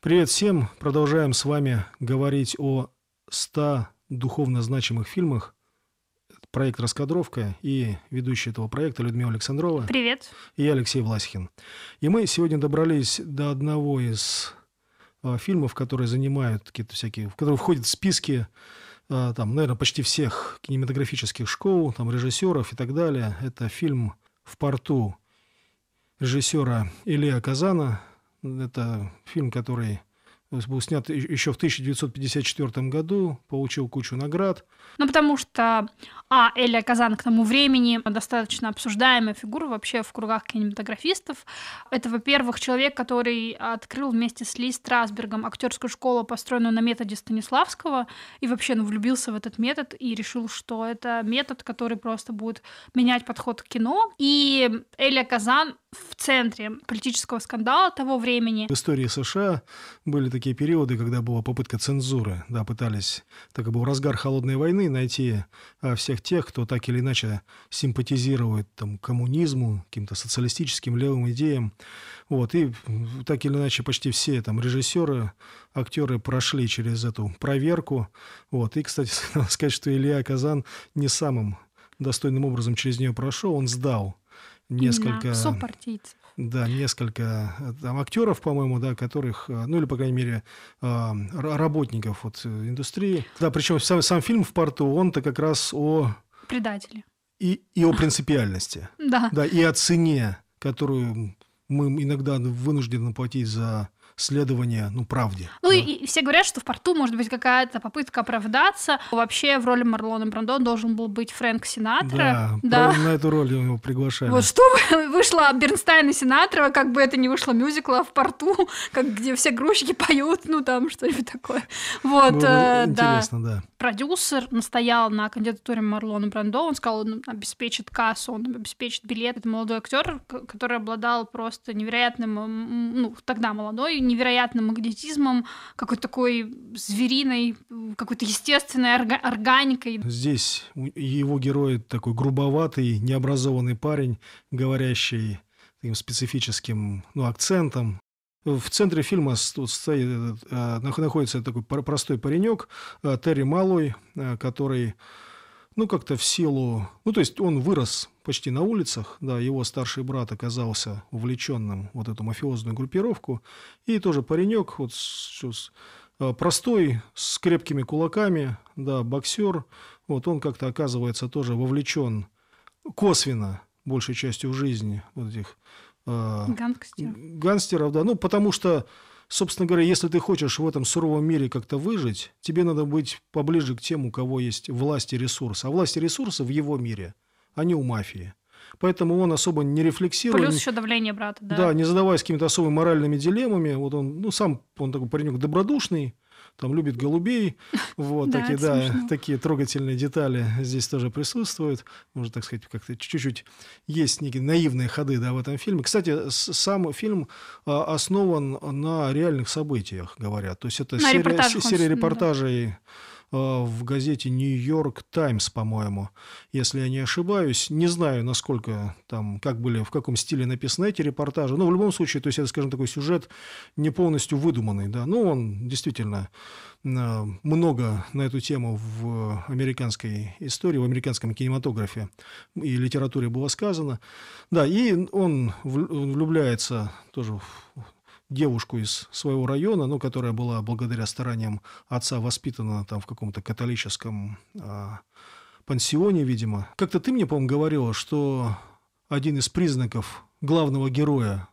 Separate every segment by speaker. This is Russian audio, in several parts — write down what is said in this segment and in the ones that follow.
Speaker 1: Привет всем! Продолжаем с вами говорить о 100 духовно значимых фильмах. Проект «Раскадровка» и ведущий этого проекта Людмила Александрова. Привет! И я Алексей Власихин. И мы сегодня добрались до одного из а, фильмов, которые занимают какие-то всякие... в которые входят в списки а, там, наверное, почти всех кинематографических школ, там, режиссеров и так далее. Это фильм «В порту» режиссера Илья Казана – это фильм, который был снят еще в 1954 году, получил кучу наград.
Speaker 2: Ну, потому что, а, Эля Казан к тому времени достаточно обсуждаемая фигура вообще в кругах кинематографистов. Это, во-первых, человек, который открыл вместе с Ли Страсбергом актерскую школу, построенную на методе Станиславского, и вообще ну, влюбился в этот метод и решил, что это метод, который просто будет менять подход к кино. И Эля Казан в центре политического скандала того времени. В
Speaker 1: истории США были такие такие периоды, когда была попытка цензуры. Да, пытались, так как был разгар холодной войны, найти а, всех тех, кто так или иначе симпатизирует там, коммунизму, каким-то социалистическим левым идеям. Вот, и так или иначе почти все там режиссеры, актеры прошли через эту проверку. Вот, и, кстати, надо сказать, что Илья Казан не самым достойным образом через нее прошел, он сдал несколько... Да, несколько э, там актеров, по-моему, да, которых, э, ну или, по крайней мере, э, работников вот индустрии. Да, причем сам, сам фильм в порту, он-то как раз о... Предателе. И, и о принципиальности. Да. Да, и о цене, которую мы иногда вынуждены платить за следования ну, правде.
Speaker 2: Ну да. и, и все говорят, что в порту может быть какая-то попытка оправдаться. Вообще в роли Марлона Брандо должен был быть Фрэнк Синатра. Да, да. на
Speaker 1: эту роль его приглашали. Вот
Speaker 2: что вышло Бернстайн и Синатрова, как бы это не вышло мюзикла в порту, как где все грузчики поют, ну там что-нибудь такое. Вот, Было э, интересно, да. да продюсер настоял на кандидатуре Марлона Брандо, он сказал, он обеспечит кассу, он обеспечит билет. Это молодой актер, который обладал просто невероятным, ну, тогда молодой, невероятным магнетизмом, какой-то такой звериной, какой-то естественной орга- органикой.
Speaker 1: Здесь его герой такой грубоватый, необразованный парень, говорящий таким специфическим ну, акцентом, в центре фильма стоит, э, находится такой простой паренек, э, Терри Малой, э, который, ну, как-то в силу... Ну, то есть он вырос почти на улицах, да, его старший брат оказался увлеченным вот эту мафиозную группировку, и тоже паренек, вот простой, с крепкими кулаками, да, боксер, вот он как-то оказывается тоже вовлечен косвенно большей частью в жизни вот этих а,
Speaker 2: гангстеров.
Speaker 1: Гангстеров, да. Ну, потому что, собственно говоря, если ты хочешь в этом суровом мире как-то выжить, тебе надо быть поближе к тем, у кого есть власть и ресурсы. А власть и ресурсы в его мире, они а у мафии. Поэтому он особо не рефлексирует. Плюс еще
Speaker 2: давление брата, да? Да,
Speaker 1: не задаваясь какими-то особыми моральными дилеммами. Вот он, ну, сам он такой паренек добродушный, там любит голубей, вот такие, да, такие трогательные детали здесь тоже присутствуют. Можно, так сказать, как-то чуть-чуть есть некие наивные ходы, да, в этом фильме. Кстати, сам фильм а, основан на реальных событиях, говорят. То есть это серия, репортажей. Э, в газете «Нью-Йорк Таймс», по-моему, если я не ошибаюсь. Не знаю, насколько там, как были, в каком стиле написаны эти репортажи. Но в любом случае, то есть это, скажем, такой сюжет не полностью выдуманный. Да? Ну, он действительно э, много на эту тему в американской истории, в американском кинематографе и литературе было сказано. Да, и он влюбляется тоже в девушку из своего района, ну, которая была благодаря стараниям отца воспитана там в каком-то католическом а, пансионе, видимо. Как-то ты мне, по-моему, говорила, что один из признаков главного героя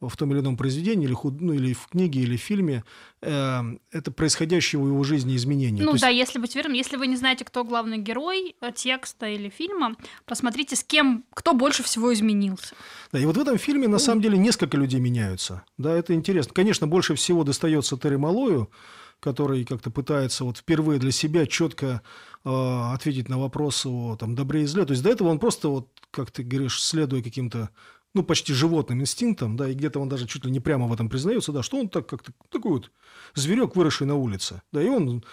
Speaker 1: в том или ином произведении, или, худ... ну, или в книге, или в фильме, э, это происходящее в его жизни изменения. Ну То да,
Speaker 2: есть... если быть верным, если вы не знаете, кто главный герой э, текста или фильма, посмотрите, с кем, кто больше всего изменился.
Speaker 1: Да, и вот в этом фильме на ну. самом деле несколько людей меняются. Да, это интересно. Конечно, больше всего достается Терри Малою, который как-то пытается вот впервые для себя четко э, ответить на вопрос о там, добре и зле. То есть до этого он просто, вот, как ты говоришь, следуя каким-то ну, почти животным инстинктом, да, и где-то он даже чуть ли не прямо в этом признается, да, что он так как-то такой вот зверек, выросший на улице, да, и он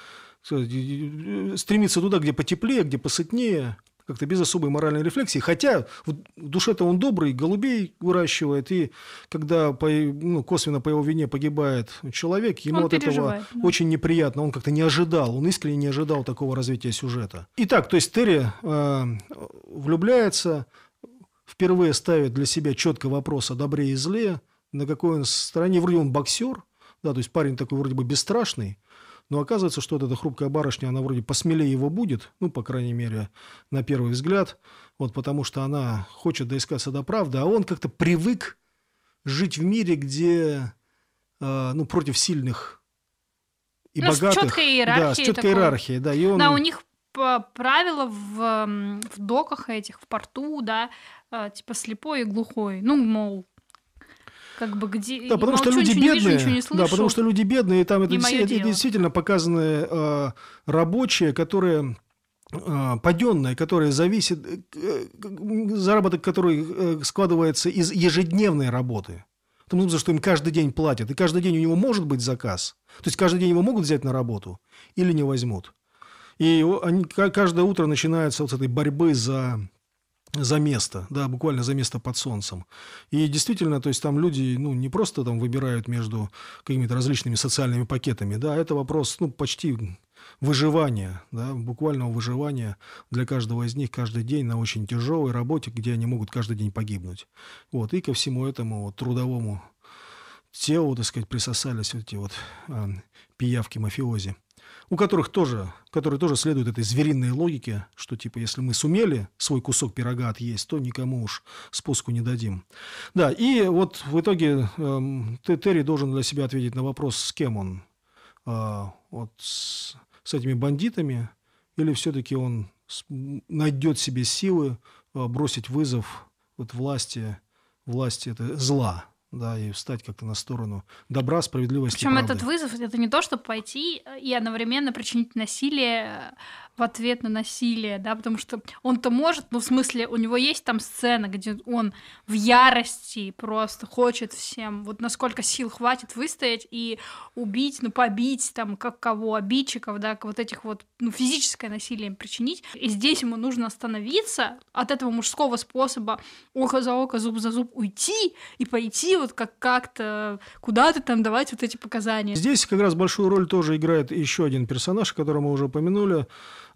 Speaker 1: сказать, э, э, э, стремится туда, где потеплее, где посытнее, как-то без особой моральной рефлексии. Хотя в душе-то он добрый, голубей выращивает, и когда по, ну, косвенно по его вине погибает человек, ему он от этого да. очень неприятно. Он как-то не ожидал, он искренне не ожидал такого развития сюжета. Итак, то есть Терри э, влюбляется, впервые ставит для себя четко вопрос о добре и зле, на какой он стороне, вроде он боксер, да, то есть парень такой вроде бы бесстрашный, но оказывается, что вот эта хрупкая барышня, она вроде посмелее его будет, ну, по крайней мере, на первый взгляд, вот потому что она хочет доискаться до правды, а он как-то привык жить в мире, где, э, ну, против сильных и ну, богатых. С четкой иерархией. Да, с четкой такой. иерархией, да. И он... Да, у них
Speaker 2: правила в, в доках этих, в порту, да, а, типа слепой и глухой. Ну, мол, как бы где... Да, потому что люди бедные. Да, потому что
Speaker 1: люди бедные, и там это, дес... действительно показаны а, рабочие, которые а, паденная, которая зависит, э, э, заработок который э, складывается из ежедневной работы. потому том смысле, что им каждый день платят. И каждый день у него может быть заказ. То есть каждый день его могут взять на работу или не возьмут. И они каждое утро начинается вот с этой борьбы за за место, да, буквально за место под солнцем. И действительно, то есть там люди, ну, не просто там выбирают между какими-то различными социальными пакетами, да, это вопрос, ну, почти выживания, да, буквального выживания для каждого из них каждый день на очень тяжелой работе, где они могут каждый день погибнуть. Вот, и ко всему этому вот, трудовому телу, так сказать, присосались вот эти вот а, пиявки мафиози у которых тоже, которые тоже следуют этой звериной логике, что типа если мы сумели свой кусок пирога отъесть, то никому уж спуску не дадим. Да, и вот в итоге эм, Терри должен для себя ответить на вопрос, с кем он, э, вот с, с этими бандитами, или все-таки он найдет себе силы э, бросить вызов вот власти, власти это зла, да, и встать как-то на сторону добра, справедливости. Причем этот
Speaker 2: вызов это не то, чтобы пойти и одновременно причинить насилие э, в ответ на насилие, да, потому что он-то может, ну, в смысле, у него есть там сцена, где он в ярости просто хочет всем, вот насколько сил хватит выстоять и убить, ну, побить там, как кого, обидчиков, да, вот этих вот, ну, физическое насилие им причинить. И здесь ему нужно остановиться от этого мужского способа око за око, зуб за зуб уйти и пойти вот как как-то куда-то там давать вот эти показания.
Speaker 1: Здесь как раз большую роль тоже играет еще один персонаж, которого мы уже упомянули,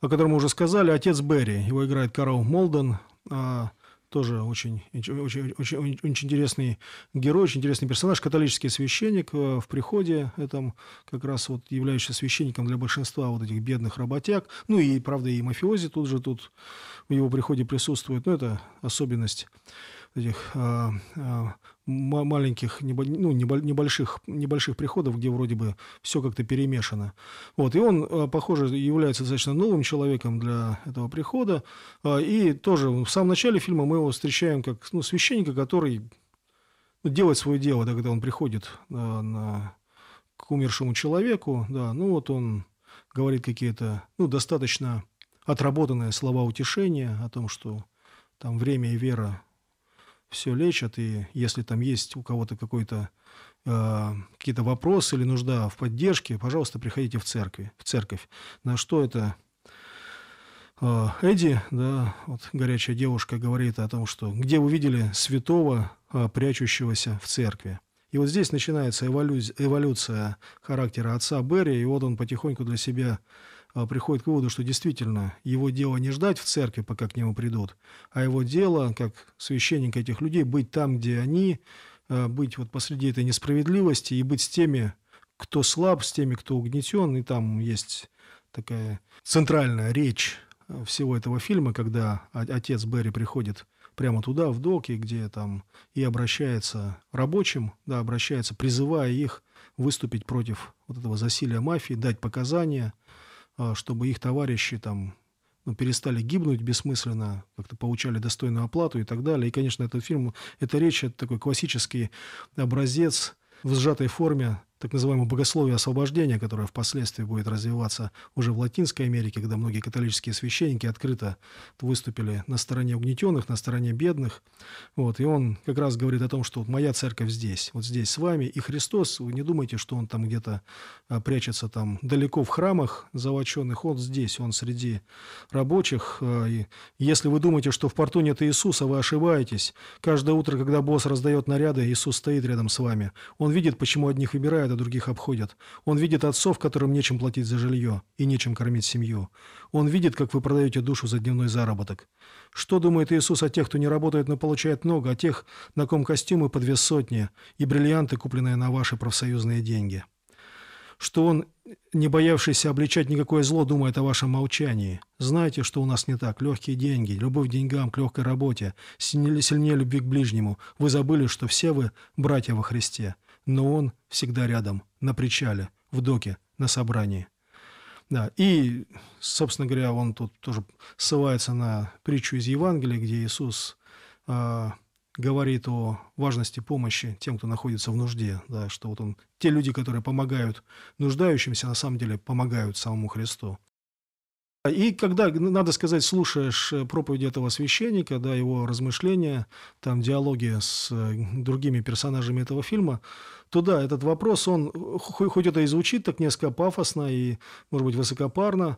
Speaker 1: о котором мы уже сказали, отец Берри. Его играет Карл Молден а, тоже очень, очень, очень, очень интересный герой, очень интересный персонаж, католический священник э, в приходе этом, как раз вот являющийся священником для большинства вот этих бедных работяг. Ну и, правда, и мафиози тут же тут в его приходе присутствует, но ну, это особенность этих а, а, маленьких, ну, небольших, небольших приходов, где вроде бы все как-то перемешано. Вот, и он, а, похоже, является достаточно новым человеком для этого прихода. А, и тоже в самом начале фильма мы его встречаем как ну, священника, который ну, делает свое дело, да, когда он приходит да, на, к умершему человеку. Да, ну вот он говорит какие-то ну, достаточно отработанные слова утешения о том, что там время и вера все лечат, и если там есть у кого-то какой-то э, какие-то вопросы или нужда в поддержке, пожалуйста, приходите в церкви, в церковь. На что это э, Эдди, да, вот горячая девушка говорит о том, что где вы видели святого, э, прячущегося в церкви. И вот здесь начинается эволюция, эволюция характера отца Берри, и вот он потихоньку для себя а, приходит к выводу, что действительно его дело не ждать в церкви, пока к нему придут, а его дело, как священник этих людей, быть там, где они, а, быть вот посреди этой несправедливости и быть с теми, кто слаб, с теми, кто угнетен. И там есть такая центральная речь а, всего этого фильма, когда отец Берри приходит прямо туда, в доки, где там и обращается рабочим, да, обращается, призывая их выступить против вот этого засилия мафии, дать показания – а, чтобы их товарищи там ну, перестали гибнуть бессмысленно, как-то получали достойную оплату и так далее. И, конечно, этот фильм, эта речь, это такой классический образец в сжатой форме так называемое богословие освобождения, которое впоследствии будет развиваться уже в Латинской Америке, когда многие католические священники открыто выступили на стороне угнетенных, на стороне бедных. Вот, и он как раз говорит о том, что вот моя церковь здесь, вот здесь с вами, и Христос, вы не думайте, что он там где-то а, прячется там далеко в храмах заводченных, он здесь, он среди рабочих. А, и если вы думаете, что в порту нет Иисуса, вы ошибаетесь. Каждое утро, когда босс раздает наряды, Иисус стоит рядом с вами. Он видит, почему одних выбирают, да других обходят. Он видит отцов, которым нечем платить за жилье и нечем кормить семью. Он видит, как вы продаете душу за дневной заработок. Что думает Иисус о тех, кто не работает, но получает много, о тех, на ком костюмы по две сотни и бриллианты, купленные на ваши профсоюзные деньги? Что он, не боявшийся обличать никакое зло, думает о вашем молчании? Знаете, что у нас не так? Легкие деньги, любовь к деньгам, к легкой работе, сильнее любви к ближнему. Вы забыли, что все вы братья во Христе но он всегда рядом, на причале, в доке, на собрании. Да, и, собственно говоря, он тут тоже ссылается на притчу из Евангелия, где Иисус э, говорит о важности помощи тем, кто находится в нужде, да, что вот он, те люди, которые помогают нуждающимся, на самом деле помогают самому Христу. И когда, ну, надо сказать, слушаешь э, проповеди этого священника, да, его размышления, там диалоги с э, другими персонажами этого фильма, то да, этот вопрос, он э, хоть это и звучит так несколько пафосно и, может быть, высокопарно,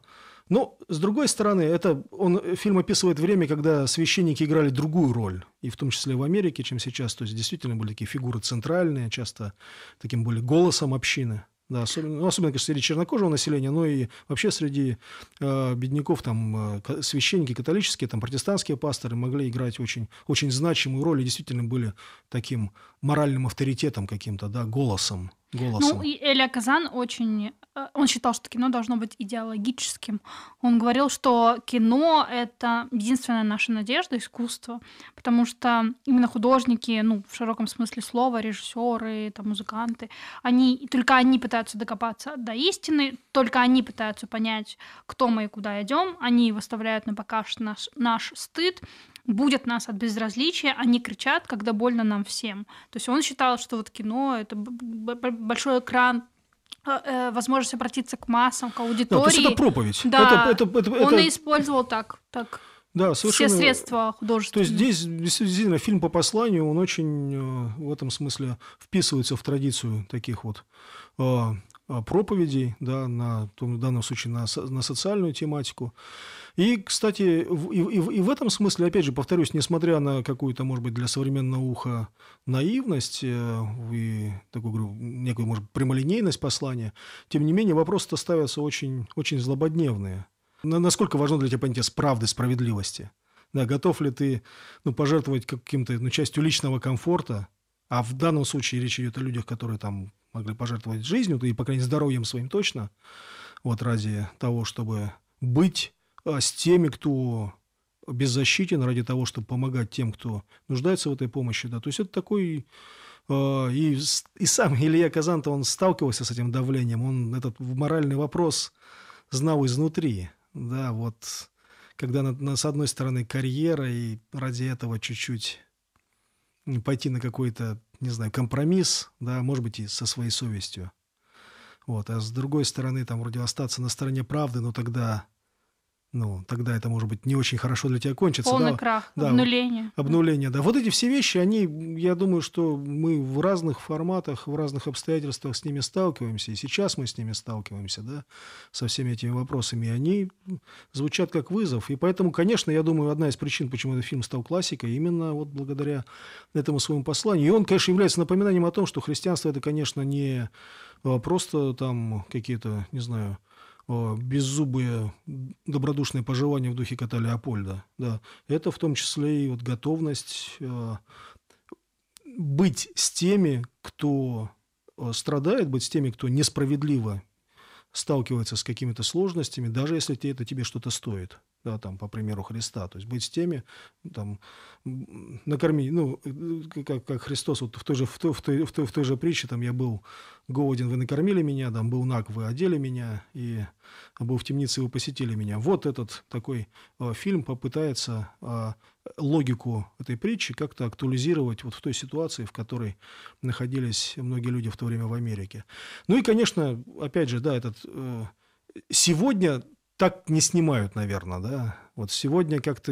Speaker 1: но, с другой стороны, это, он, фильм описывает время, когда священники играли другую роль, и в том числе в Америке, чем сейчас. То есть, действительно, были такие фигуры центральные, часто таким более голосом общины. Да, особенно, ну, особенно, конечно, среди чернокожего населения, но и вообще среди э, бедняков, там, э, священники католические, там, протестантские пасторы могли играть очень, очень значимую роль и действительно были таким моральным авторитетом каким-то, да, голосом голосом. Ну,
Speaker 2: и Эля Казан очень... Э, он считал, что кино должно быть идеологическим. Он говорил, что кино — это единственная наша надежда, искусство, потому что именно художники, ну, в широком смысле слова, режиссеры, там, музыканты, они, только они пытаются докопаться до истины, только они пытаются понять, кто мы и куда идем, они выставляют на показ наш, наш стыд, будет нас от безразличия, они кричат, когда больно нам всем. То есть он считал, что вот кино — это большой экран, э, э, возможность обратиться к массам, к аудитории. Ну, да, то есть это проповедь. Да, это, это, это, он это... и использовал так, так
Speaker 1: да, совершенно... все средства художественные. То есть здесь действительно фильм по посланию, он очень э, в этом смысле вписывается в традицию таких вот а, проповедей, да, на, в данном случае на, на социальную тематику. И, кстати, в, и, и, в этом смысле, опять же, повторюсь, несмотря на какую-то, может быть, для современного уха наивность э, и такую, говорю, некую, может, прямолинейность послания, тем не менее вопросы-то ставятся очень, очень злободневные. Насколько важно для тебя понятие с правды, справедливости? Да, готов ли ты ну, пожертвовать каким-то ну, частью личного комфорта? А в данном случае речь идет о людях, которые там могли пожертвовать жизнью, да, и, по крайней мере, здоровьем своим точно, вот ради того, чтобы быть а, с теми, кто беззащитен, ради того, чтобы помогать тем, кто нуждается в этой помощи, да, то есть это такой а, и, и сам Илья Казанта, он сталкивался с этим давлением, он этот моральный вопрос знал изнутри, да, вот, когда на, на, с одной стороны карьера, и ради этого чуть-чуть пойти на какой-то, не знаю, компромисс, да, может быть, и со своей совестью. Вот. А с другой стороны, там вроде остаться на стороне правды, но тогда ну, тогда это, может быть, не очень хорошо для тебя кончится. Полный да, крах, да, обнуление. Обнуление, да. Вот эти все вещи, они, я думаю, что мы в разных форматах, в разных обстоятельствах с ними сталкиваемся, и сейчас мы с ними сталкиваемся, да, со всеми этими вопросами, и они звучат как вызов. И поэтому, конечно, я думаю, одна из причин, почему этот фильм стал классикой, именно вот благодаря этому своему посланию. И он, конечно, является напоминанием о том, что христианство – это, конечно, не а, просто там какие-то, не знаю, беззубые добродушные пожелания в духе кота Леопольда. Да. Это в том числе и вот готовность э, быть с теми, кто э, страдает, быть с теми, кто несправедливо сталкивается с какими-то сложностями, даже если это тебе что-то стоит да, там, по примеру Христа, то есть быть с теми, там, накормить, ну, э, э, как, как Христос, вот в той, же, в, той, в, той, в, той, в той же притче, там, я был голоден, вы накормили меня, там, был наг, вы одели меня, и был в темнице, вы посетили меня. Вот этот такой э, фильм попытается э, логику этой притчи как-то актуализировать вот в той ситуации, в которой находились многие люди в то время в Америке. Ну и, конечно, опять же, да, этот... Э, сегодня так не снимают, наверное, да. Вот сегодня как-то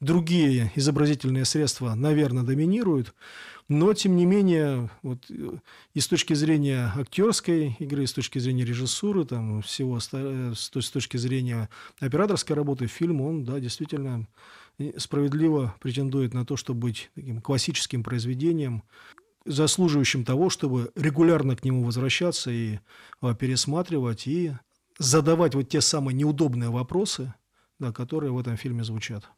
Speaker 1: другие изобразительные средства, наверное, доминируют, но, тем не менее, вот э, и с точки зрения актерской игры, и с точки зрения режиссуры, там, всего, э, с точки зрения операторской работы, фильм, он, да, действительно э, справедливо претендует на то, чтобы быть таким классическим произведением, заслуживающим того, чтобы регулярно к нему возвращаться и а, пересматривать, и задавать вот те самые неудобные вопросы, да, которые в этом фильме звучат.